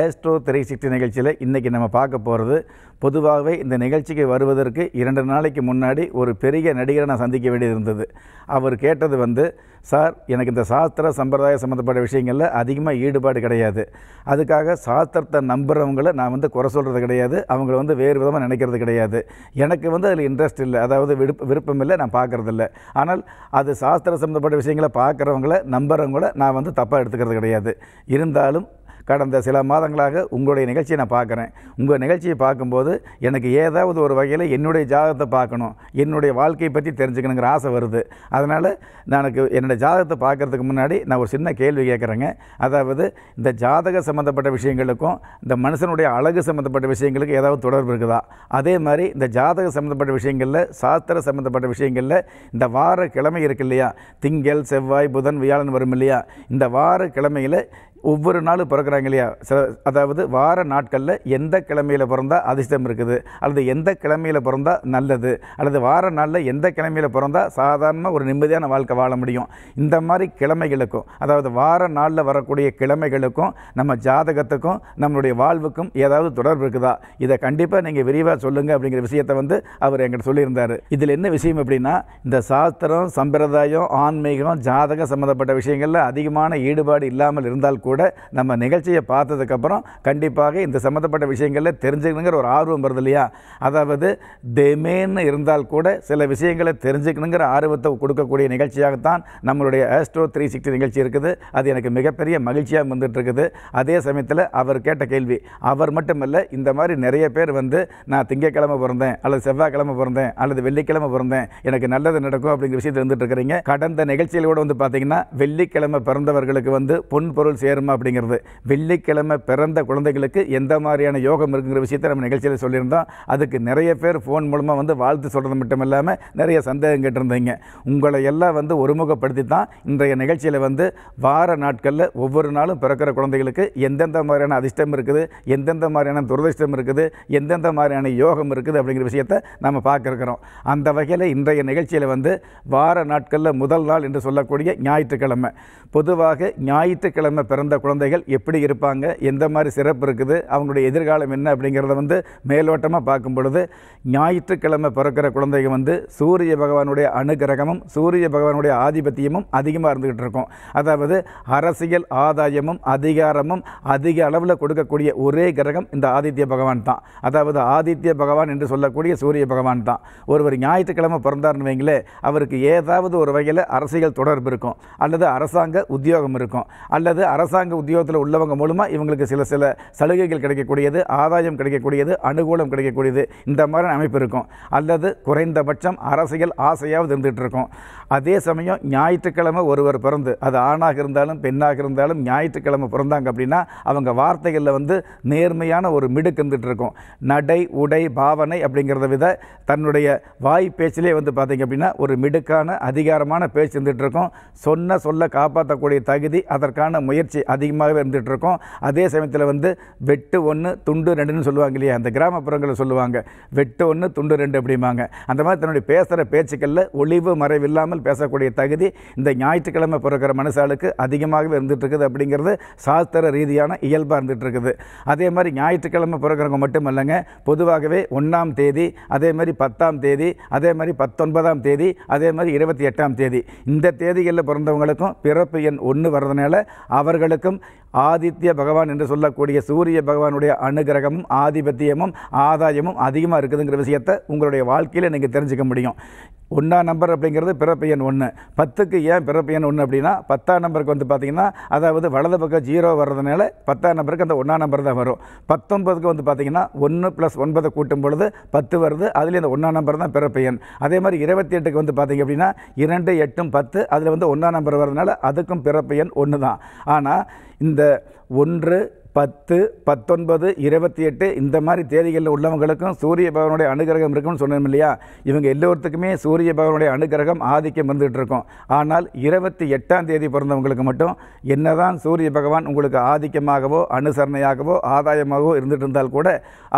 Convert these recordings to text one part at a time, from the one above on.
Astro three sixty நிகழ்ச்சியில் இன்றைக்கி நம்ம பார்க்க போகிறது பொதுவாகவே இந்த நிகழ்ச்சிக்கு வருவதற்கு இரண்டு நாளைக்கு முன்னாடி ஒரு பெரிய நடிகரை நான் சந்திக்க வேண்டியது இருந்தது அவர் கேட்டது வந்து சார் எனக்கு இந்த சாஸ்திர சம்பிரதாய சம்மந்தப்பட்ட விஷயங்களில் அதிகமாக ஈடுபாடு கிடையாது அதுக்காக சாஸ்திரத்தை நம்புகிறவங்கள நான் வந்து குறை சொல்கிறது கிடையாது அவங்கள வந்து வேறு விதமாக நினைக்கிறது கிடையாது எனக்கு வந்து அதில் இன்ட்ரெஸ்ட் இல்லை அதாவது விருப்ப விருப்பம் இல்லை நான் பார்க்குறதில்ல ஆனால் அது சாஸ்திர சம்மந்தப்பட்ட விஷயங்களை பார்க்குறவங்கள நம்புகிறவங்கள நான் வந்து தப்பாக எடுத்துக்கிறது கிடையாது இருந்தாலும் கடந்த சில மாதங்களாக உங்களுடைய நிகழ்ச்சியை நான் பார்க்குறேன் உங்கள் நிகழ்ச்சியை பார்க்கும்போது எனக்கு ஏதாவது ஒரு வகையில் என்னுடைய ஜாதகத்தை பார்க்கணும் என்னுடைய வாழ்க்கையை பற்றி தெரிஞ்சுக்கணுங்கிற ஆசை வருது அதனால் நான் என்னுடைய ஜாதகத்தை பார்க்குறதுக்கு முன்னாடி நான் ஒரு சின்ன கேள்வி கேட்குறேங்க அதாவது இந்த ஜாதக சம்மந்தப்பட்ட விஷயங்களுக்கும் இந்த மனுஷனுடைய அழகு சம்மந்தப்பட்ட விஷயங்களுக்கு ஏதாவது தொடர்பு இருக்குதா அதே மாதிரி இந்த ஜாதக சம்மந்தப்பட்ட விஷயங்களில் சாஸ்திர சம்மந்தப்பட்ட விஷயங்களில் இந்த வார கிழமை இருக்கு இல்லையா திங்கள் செவ்வாய் புதன் வியாழன் வரும் இல்லையா இந்த வார கிழமையில் ஒவ்வொரு நாளும் பிறக்கிறாங்க இல்லையா சில அதாவது வார நாட்களில் எந்த கிழமையில் பிறந்தால் அதிர்ஷ்டம் இருக்குது அல்லது எந்த கிழமையில் பிறந்தால் நல்லது அல்லது வார நாளில் எந்த கிழமையில் பிறந்தால் சாதாரண ஒரு நிம்மதியான வாழ்க்கை வாழ முடியும் இந்த மாதிரி கிழமைகளுக்கும் அதாவது வார நாளில் வரக்கூடிய கிழமைகளுக்கும் நம்ம ஜாதகத்துக்கும் நம்மளுடைய வாழ்வுக்கும் ஏதாவது தொடர்பு இருக்குதா இதை கண்டிப்பாக நீங்கள் விரிவாக சொல்லுங்கள் அப்படிங்கிற விஷயத்தை வந்து அவர் எங்கிட்ட சொல்லியிருந்தார் இதில் என்ன விஷயம் அப்படின்னா இந்த சாஸ்திரம் சம்பிரதாயம் ஆன்மீகம் ஜாதகம் சம்மந்தப்பட்ட விஷயங்களில் அதிகமான ஈடுபாடு இல்லாமல் இருந்தால் கூட கூட நம்ம நிகழ்ச்சியை பார்த்ததுக்கப்புறம் கண்டிப்பாக இந்த சம்மந்தப்பட்ட விஷயங்களில் தெரிஞ்சுக்கணுங்கிற ஒரு ஆர்வம் வருது இல்லையா அதாவது தெமேன்னு இருந்தால் கூட சில விஷயங்களை தெரிஞ்சுக்கணுங்கிற ஆர்வத்தை கொடுக்கக்கூடிய நிகழ்ச்சியாகத்தான் நம்மளுடைய ஆஸ்ட்ரோ த்ரீ சிக்ஸ்டி நிகழ்ச்சி இருக்குது அது எனக்கு மிகப்பெரிய மகிழ்ச்சியாக வந்துட்டுருக்குது அதே சமயத்தில் அவர் கேட்ட கேள்வி அவர் மட்டுமல்ல இந்த மாதிரி நிறைய பேர் வந்து நான் திங்கக்கிழமை பிறந்தேன் அல்லது செவ்வாய்க்கிழமை பிறந்தேன் அல்லது வெள்ளிக்கிழமை பிறந்தேன் எனக்கு நல்லது நடக்கும் அப்படிங்கிற விஷயத்தில் இருந்துட்டு இருக்கிறீங்க கடந்த நிகழ்ச்சியில் கூட வந்து பார்த்தீங்கன்னா வெள்ளிக்கிழமை பிறந்தவர்களுக்கு வந்து பொன் பொருள் சேரும் பெருமை அப்படிங்கிறது வெள்ளிக்கிழமை பிறந்த குழந்தைகளுக்கு எந்த மாதிரியான யோகம் இருக்குங்கிற விஷயத்தை நம்ம நிகழ்ச்சியில் சொல்லியிருந்தோம் அதுக்கு நிறைய பேர் ஃபோன் மூலமாக வந்து வாழ்த்து சொல்கிறது மட்டும் இல்லாமல் நிறைய சந்தேகம் கேட்டிருந்தீங்க உங்களை எல்லாம் வந்து ஒருமுகப்படுத்தி தான் இன்றைய நிகழ்ச்சியில் வந்து வார நாட்களில் ஒவ்வொரு நாளும் பிறக்கிற குழந்தைகளுக்கு எந்தெந்த மாதிரியான அதிர்ஷ்டம் இருக்குது எந்தெந்த மாதிரியான துரதிர்ஷ்டம் இருக்குது எந்தெந்த மாதிரியான யோகம் இருக்குது அப்படிங்கிற விஷயத்தை நம்ம பார்க்குறோம் அந்த வகையில் இன்றைய நிகழ்ச்சியில் வந்து வார நாட்களில் முதல் நாள் என்று சொல்லக்கூடிய ஞாயிற்றுக்கிழமை பொதுவாக ஞாயிற்றுக்கிழமை பிறந்த பிறந்த குழந்தைகள் எப்படி இருப்பாங்க எந்த மாதிரி சிறப்பு இருக்குது அவங்களுடைய எதிர்காலம் என்ன அப்படிங்கிறத வந்து மேலோட்டமாக பார்க்கும் பொழுது ஞாயிற்றுக்கிழமை பிறக்கிற குழந்தைங்க வந்து சூரிய பகவானுடைய அனுகிரகமும் சூரிய பகவானுடைய ஆதிபத்தியமும் அதிகமாக இருந்துக்கிட்டு இருக்கும் அதாவது அரசியல் ஆதாயமும் அதிகாரமும் அதிக அளவில் கொடுக்கக்கூடிய ஒரே கிரகம் இந்த ஆதித்ய பகவான் தான் அதாவது ஆதித்ய பகவான் என்று சொல்லக்கூடிய சூரிய பகவான் தான் ஒருவர் ஞாயிற்றுக்கிழமை பிறந்தார்னு வைங்களே அவருக்கு ஏதாவது ஒரு வகையில் அரசியல் தொடர்பு இருக்கும் அல்லது அரசாங்க உத்தியோகம் இருக்கும் அல்லது அரசு அரசாங்க உத்தியோகத்தில் உள்ளவங்க மூலமாக இவங்களுக்கு சில சில சலுகைகள் கிடைக்கக்கூடியது ஆதாயம் கிடைக்கக்கூடியது அனுகூலம் கிடைக்கக்கூடியது இந்த மாதிரி அமைப்பு இருக்கும் அல்லது குறைந்தபட்சம் அரசியல் ஆசையாவது இருந்துகிட்டு இருக்கும் அதே சமயம் ஞாயிற்றுக்கிழமை ஒருவர் பிறந்து அது ஆணாக இருந்தாலும் பெண்ணாக இருந்தாலும் ஞாயிற்றுக்கிழமை பிறந்தாங்க அப்படின்னா அவங்க வார்த்தைகளில் வந்து நேர்மையான ஒரு மிடுக்கு இருந்துகிட்டு இருக்கும் நடை உடை பாவனை அப்படிங்கிறத வித தன்னுடைய வாய் பேச்சிலே வந்து பார்த்திங்க அப்படின்னா ஒரு மிடுக்கான அதிகாரமான பேச்சு இருந்துகிட்டு இருக்கும் சொன்ன சொல்ல காப்பாற்றக்கூடிய தகுதி அதற்கான முயற்சி அதிகமாகவே இருந்துகிட்ருக்கோம் அதே சமயத்தில் வந்து வெட்டு ஒன்று துண்டு ரெண்டுன்னு சொல்லுவாங்க இல்லையா அந்த கிராமப்புறங்களில் சொல்லுவாங்க வெட்டு ஒன்று துண்டு ரெண்டு அப்படிம்பாங்க அந்த மாதிரி தன்னுடைய பேசுகிற பேச்சுக்களில் ஒளிவு மறைவில்லாமல் பேசக்கூடிய தகுதி இந்த ஞாயிற்றுக்கிழமை பிறக்கிற மனுஷாளுக்கு அதிகமாகவே இருந்துகிட்ருக்குது அப்படிங்கிறது சாஸ்திர ரீதியான இயல்பாக இருந்துகிட்ருக்குது அதே மாதிரி ஞாயிற்றுக்கிழமை பிறக்கிறவங்க மட்டும் இல்லைங்க பொதுவாகவே ஒன்றாம் தேதி அதே மாதிரி பத்தாம் தேதி அதே மாதிரி பத்தொன்பதாம் தேதி அதே மாதிரி இருபத்தி எட்டாம் தேதி இந்த தேதிகளில் பிறந்தவங்களுக்கும் பிறப்பு எண் ஒன்று வர்றதுனால அவர்கள் கிரகங்களுக்கும் ஆதித்ய பகவான் என்று சொல்லக்கூடிய சூரிய பகவானுடைய அனுகிரகமும் ஆதிபத்தியமும் ஆதாயமும் அதிகமாக இருக்குதுங்கிற விஷயத்தை உங்களுடைய வாழ்க்கையில் நீங்கள் தெரிஞ்சுக்க முடியும் ஒன்றாம் நம்பர் அப்படிங்கிறது பிறப்பெயன் ஒன்று பத்துக்கு ஏன் பிறப்பெயன் ஒன்று அப்படின்னா பத்தாம் நம்பருக்கு வந்து பார்த்திங்கன்னா அதாவது வலது பக்கம் ஜீரோ வர்றதுனால பத்தாம் நம்பருக்கு அந்த ஒன்றாம் நம்பர் தான் வரும் பத்தொன்பதுக்கு வந்து பார்த்திங்கன்னா ஒன்று ப்ளஸ் ஒன்பதை கூட்டும் பொழுது பத்து வருது அதில் இந்த ஒன்றாம் நம்பர் தான் பிறப்பெயன் அதே மாதிரி இருபத்தி எட்டுக்கு வந்து பார்த்திங்க அப்படின்னா இரண்டு எட்டும் பத்து அதில் வந்து ஒன்றாம் நம்பர் வரதுனால அதுக்கும் பிறப்பெயன் ஒன்று தான் ஆனால் இந்த ஒன்று பத்து பத்தொன்பது இருபத்தி எட்டு இந்த மாதிரி தேதிகளில் உள்ளவங்களுக்கும் சூரிய பகவானுடைய அனுகிரகம் இருக்குன்னு சொன்னோம் இல்லையா இவங்க எல்லோருத்துக்குமே சூரிய பகவானுடைய அனுகிரகம் ஆதிக்கம் இருந்துகிட்டு இருக்கும் ஆனால் இருபத்தி எட்டாம் தேதி பிறந்தவங்களுக்கு மட்டும் என்னதான் சூரிய பகவான் உங்களுக்கு ஆதிக்கமாகவோ அனுசரணையாகவோ ஆதாயமாகவோ இருந்துகிட்டு இருந்தால் கூட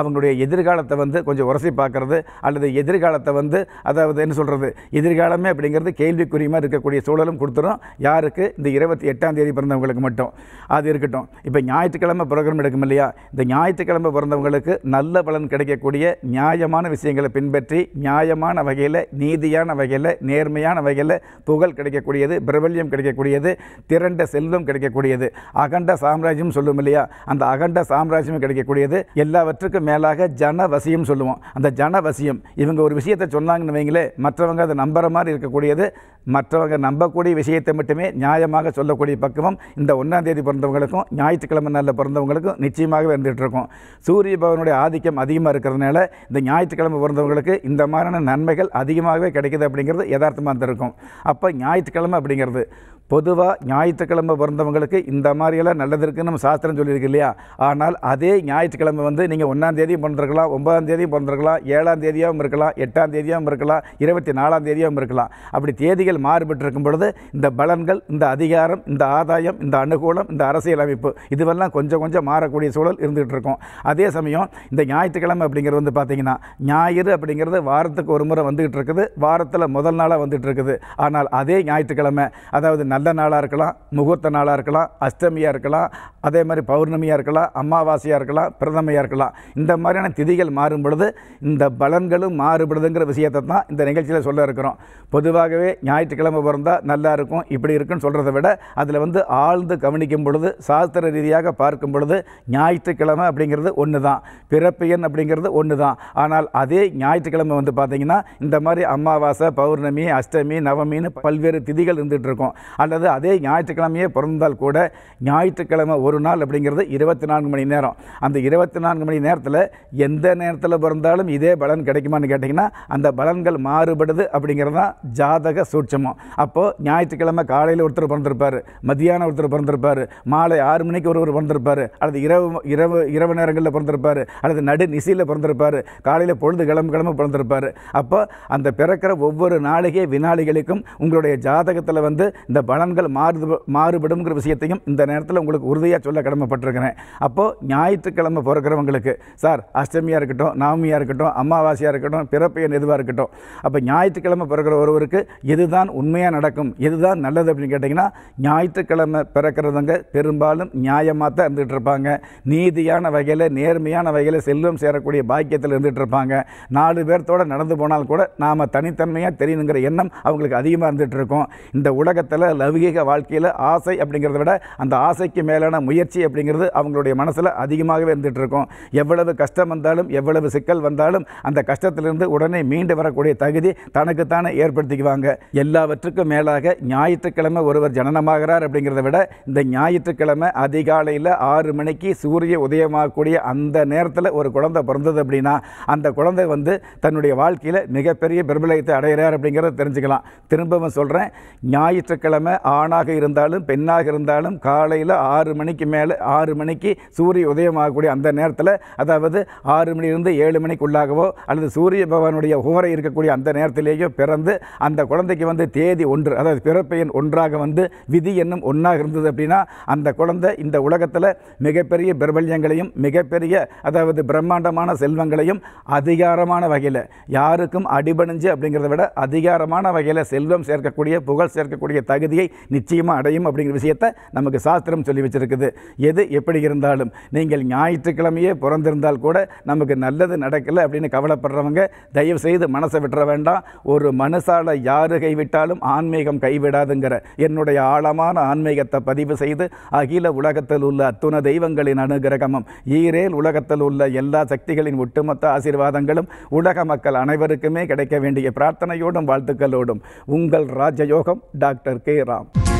அவங்களுடைய எதிர்காலத்தை வந்து கொஞ்சம் உரசி பார்க்குறது அல்லது எதிர்காலத்தை வந்து அதாவது என்ன சொல்கிறது எதிர்காலமே அப்படிங்கிறது கேள்விக்குறியமாக இருக்கக்கூடிய சூழலும் கொடுத்துரும் யாருக்கு இந்த இருபத்தி எட்டாம் தேதி பிறந்தவங்களுக்கு மட்டும் அது இருக்கட்டும் இப்போ ஞாயிற்றுக்கிழமை ஞாயிற்றுக்கிழமை ப்ரோக்ராம் எடுக்கும் இல்லையா இந்த ஞாயிற்றுக்கிழமை பிறந்தவங்களுக்கு நல்ல பலன் கிடைக்கக்கூடிய நியாயமான விஷயங்களை பின்பற்றி நியாயமான வகையில் நீதியான வகையில் நேர்மையான வகையில் புகழ் கிடைக்கக்கூடியது பிரபல்யம் கிடைக்கக்கூடியது திரண்ட செல்வம் கிடைக்கக்கூடியது அகண்ட சாம்ராஜ்யம் சொல்லும் இல்லையா அந்த அகண்ட சாம்ராஜ்யம் கிடைக்கக்கூடியது எல்லாவற்றுக்கும் மேலாக ஜனவசியம் சொல்லுவோம் அந்த ஜனவசியம் இவங்க ஒரு விஷயத்தை சொன்னாங்கன்னு வைங்களே மற்றவங்க அதை நம்புகிற மாதிரி இருக்கக்கூடியது மற்றவங்க நம்பக்கூடிய விஷயத்தை மட்டுமே நியாயமாக சொல்லக்கூடிய பக்குவம் இந்த ஒன்றாம் தேதி பிறந்தவங்களுக்கும் ஞாயிற்றுக்கிழமை நாளில் பிறந்தவங்களுக்கும் நிச்சயமாகவே இருந்துகிட்ருக்கும் சூரிய பகவனுடைய ஆதிக்கம் அதிகமாக இருக்கிறதுனால இந்த ஞாயிற்றுக்கிழமை பிறந்தவங்களுக்கு இந்த மாதிரியான நன்மைகள் அதிகமாகவே கிடைக்கிது அப்படிங்கிறது யதார்த்தமாக இருந்திருக்கும் அப்போ ஞாயிற்றுக்கிழமை அப்படிங்கிறது பொதுவாக ஞாயிற்றுக்கிழமை பிறந்தவங்களுக்கு இந்த மாதிரியெல்லாம் நல்லது இருக்குன்னு நம்ம சாஸ்திரம் சொல்லியிருக்கு இல்லையா ஆனால் அதே ஞாயிற்றுக்கிழமை வந்து நீங்கள் ஒன்றாம் தேதியும் பிறந்திருக்கலாம் ஒன்பதாம் தேதியும் பிறந்திருக்கலாம் ஏழாம் தேதியாகவும் இருக்கலாம் எட்டாம் தேதியாகவும் இருக்கலாம் இருபத்தி நாலாம் தேதியாகவும் இருக்கலாம் அப்படி தேதிகள் மாறுபட்டு இருக்கும் பொழுது இந்த பலன்கள் இந்த அதிகாரம் இந்த ஆதாயம் இந்த அனுகூலம் இந்த அரசியல் அமைப்பு இதுவெல்லாம் கொஞ்சம் கொஞ்சம் மாறக்கூடிய சூழல் இருந்துகிட்டு இருக்கும் அதே சமயம் இந்த ஞாயிற்றுக்கிழமை அப்படிங்கிறது வந்து பார்த்தீங்கன்னா ஞாயிறு அப்படிங்கிறது வாரத்துக்கு ஒரு முறை வந்துகிட்டு இருக்குது வாரத்தில் முதல் நாளாக வந்துகிட்டு இருக்குது ஆனால் அதே ஞாயிற்றுக்கிழமை அதாவது நல்ல நாளாக இருக்கலாம் முகூர்த்த நாளாக இருக்கலாம் அஷ்டமியாக இருக்கலாம் அதே மாதிரி பௌர்ணமியாக இருக்கலாம் அமாவாசையாக இருக்கலாம் பிரதமையாக இருக்கலாம் இந்த மாதிரியான திதிகள் மாறும் பொழுது இந்த பலன்களும் மாறுபடுதுங்கிற விஷயத்தை தான் இந்த நிகழ்ச்சியில் சொல்ல இருக்கிறோம் பொதுவாகவே ஞாயிற்றுக்கிழமை பிறந்தால் நல்லா இருக்கும் இப்படி இருக்குன்னு சொல்கிறத விட அதில் வந்து ஆழ்ந்து கவனிக்கும் பொழுது சாஸ்திர ரீதியாக பார்க்கும் பொழுது ஞாயிற்றுக்கிழமை அப்படிங்கிறது ஒன்று தான் பிறப்பு எண் அப்படிங்கிறது ஒன்று தான் ஆனால் அதே ஞாயிற்றுக்கிழமை வந்து பார்த்திங்கன்னா இந்த மாதிரி அமாவாசை பௌர்ணமி அஷ்டமி நவமின்னு பல்வேறு திதிகள் இருந்துகிட்டு இருக்கும் அல்லது அதே ஞாயிற்றுக்கிழமையே பிறந்தால் கூட ஞாயிற்றுக்கிழமை ஒரு நாள் அப்படிங்கிறது இருபத்தி நான்கு மணி நேரம் அந்த இருபத்தி நான்கு மணி நேரத்தில் எந்த நேரத்தில் பிறந்தாலும் இதே பலன் கிடைக்குமான்னு கேட்டிங்கன்னா அந்த பலன்கள் மாறுபடுது அப்படிங்கிறது தான் ஜாதக சூட்சமம் அப்போது ஞாயிற்றுக்கிழமை காலையில் ஒருத்தர் பிறந்திருப்பார் மதியானம் ஒருத்தர் பிறந்திருப்பார் மாலை ஆறு மணிக்கு ஒருவர் பிறந்திருப்பார் அல்லது இரவு இரவு இரவு நேரங்களில் பிறந்திருப்பார் அல்லது நடு நிசையில் பிறந்திருப்பார் காலையில் பொழுது கிளம்பு கிளம்பு பிறந்திருப்பார் அப்போ அந்த பிறக்கிற ஒவ்வொரு நாளிகை வினாளிகளுக்கும் உங்களுடைய ஜாதகத்தில் வந்து இந்த பலன்கள் மாறு மாறுபடுங்கிற விஷயத்தையும் இந்த நேரத்தில் உங்களுக்கு உறுதியாக சொல்ல கடமைப்பட்டிருக்கிறேன் அப்போது ஞாயிற்றுக்கிழமை பிறக்கிறவங்களுக்கு சார் அஷ்டமியாக இருக்கட்டும் நவமியாக இருக்கட்டும் அமாவாசையாக இருக்கட்டும் பிறப்பையன் எதுவாக இருக்கட்டும் அப்போ ஞாயிற்றுக்கிழமை பிறக்கிற ஒருவருக்கு எதுதான் உண்மையாக நடக்கும் எதுதான் நல்லது அப்படின்னு கேட்டிங்கன்னா ஞாயிற்றுக்கிழமை பிறக்கிறவங்க பெரும்பாலும் நியாயமாக தான் இருந்துகிட்டு இருப்பாங்க நீதியான வகையில் நேர்மையான வகையில் செல்வம் சேரக்கூடிய பாக்கியத்தில் இருந்துகிட்டு இருப்பாங்க நாலு பேர்த்தோடு நடந்து போனால் கூட நாம் தனித்தன்மையாக தெரியணுங்கிற எண்ணம் அவங்களுக்கு அதிகமாக இருந்துகிட்டு இருக்கும் இந்த உலகத்தில் லௌகீக வாழ்க்கையில் ஆசை அப்படிங்கிறத விட அந்த ஆசைக்கு மேலான முயற்சி அப்படிங்கிறது அவங்களுடைய மனசில் அதிகமாகவே இருந்துகிட்டு இருக்கும் எவ்வளவு கஷ்டம் வந்தாலும் எவ்வளவு சிக்கல் வந்தாலும் அந்த கஷ்டத்திலிருந்து உடனே மீண்டு வரக்கூடிய தகுதி தனக்குத்தானே ஏற்படுத்திக்குவாங்க எல்லாவற்றுக்கும் மேலாக ஞாயிற்றுக்கிழமை ஒருவர் ஜனனமாகிறார் அப்படிங்கிறத விட இந்த ஞாயிற்றுக்கிழமை அதிகாலையில் ஆறு மணிக்கு சூரிய உதயமாகக்கூடிய அந்த நேரத்தில் ஒரு குழந்தை பிறந்தது அப்படின்னா அந்த குழந்தை வந்து தன்னுடைய வாழ்க்கையில் மிகப்பெரிய பிரபலயத்தை அடைகிறார் அப்படிங்கிறத தெரிஞ்சுக்கலாம் திரும்பவும் சொல்கிறேன் ஞாயிற்றுக்கிழமை ஆணாக இருந்தாலும் பெண்ணாக இருந்தாலும் காலையில் ஆறு மணிக்கு மேலே ஆறு மணிக்கு சூரிய உதயமாகக்கூடிய அந்த நேரத்தில் அதாவது ஆறு மணிலிருந்து ஏழு மணிக்குள்ளாகவோ அல்லது சூரிய பகவானுடைய ஹோரை இருக்கக்கூடிய அந்த நேரத்திலேயோ பிறந்து அந்த குழந்தைக்கு வந்து தேதி ஒன்று அதாவது பிறப்பையன் ஒன்றாக வந்து விதி என்னும் ஒன்றாக இருந்தது அப்படின்னா அந்த குழந்தை இந்த உலகத்தில் மிகப்பெரிய பிரபல்யங்களையும் மிகப்பெரிய அதாவது பிரம்மாண்டமான செல்வங்களையும் அதிகாரமான வகையில் யாருக்கும் அடிபணிஞ்சு அப்படிங்கிறத விட அதிகாரமான வகையில் செல்வம் சேர்க்கக்கூடிய புகழ் சேர்க்கக்கூடிய தகுதியை வெற்றியை நிச்சயமாக அடையும் அப்படிங்கிற விஷயத்தை நமக்கு சாஸ்திரம் சொல்லி வச்சுருக்குது எது எப்படி இருந்தாலும் நீங்கள் ஞாயிற்றுக்கிழமையே பிறந்திருந்தால் கூட நமக்கு நல்லது நடக்கலை அப்படின்னு கவலைப்படுறவங்க தயவு செய்து மனசை விட்டுற வேண்டாம் ஒரு மனசால யாரு கைவிட்டாலும் ஆன்மீகம் கைவிடாதுங்கிற என்னுடைய ஆழமான ஆன்மீகத்தை பதிவு செய்து அகில உலகத்தில் உள்ள அத்துண தெய்வங்களின் அனுகிரகமும் ஈரேல் உலகத்தில் உள்ள எல்லா சக்திகளின் ஒட்டுமொத்த ஆசீர்வாதங்களும் உலக மக்கள் அனைவருக்குமே கிடைக்க வேண்டிய பிரார்த்தனையோடும் வாழ்த்துக்களோடும் உங்கள் ராஜயோகம் டாக்டர் கே Trump.